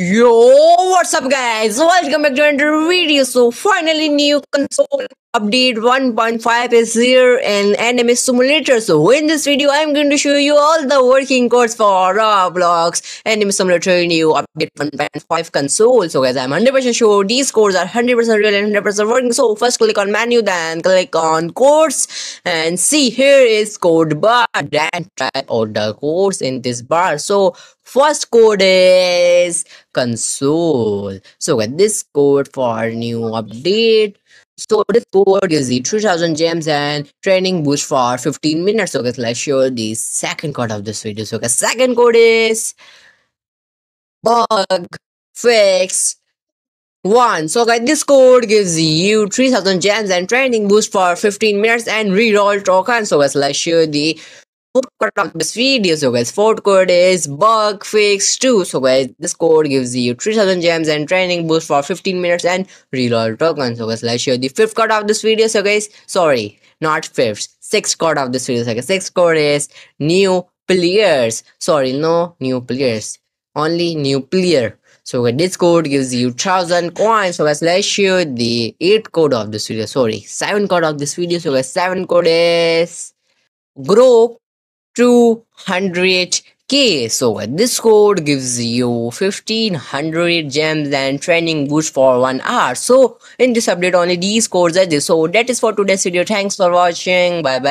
Yo, what's up guys? Welcome back to another video. So finally new console update 1.5 is here and anime simulator so in this video i'm going to show you all the working codes for roblox Enemy simulator new update 1.5 console so guys i'm 100% sure these codes are 100% real and 100% working so first click on menu then click on codes and see here is code bar then try all the codes in this bar so first code is console so guys this code for new update so this code is the 3000 gems and training boost for 15 minutes. Okay, so let's show the second code of this video. So okay, second code is bug fix one. So guys, okay, this code gives you 3000 gems and training boost for 15 minutes and reroll tokens. So guys, let's show the Hope you got this video. So guys, fourth code is bug fix 2. So guys, this code gives you 3000 gems and training boost for 15 minutes and reload tokens. So guys, let's show the fifth code of this video. So guys, sorry, not fifth, sixth code of this video. So guys, sixth code is new players. Sorry, no new players, only new player. So guys, this code gives you 1000 coins. So guys, let's show the 8 code of this video. Sorry, 7 code of this video. So guys, 7 code is grow 200k so this code gives you 1500 gems and training boost for one hour so in this update only these codes are this so that is for today's video thanks for watching bye bye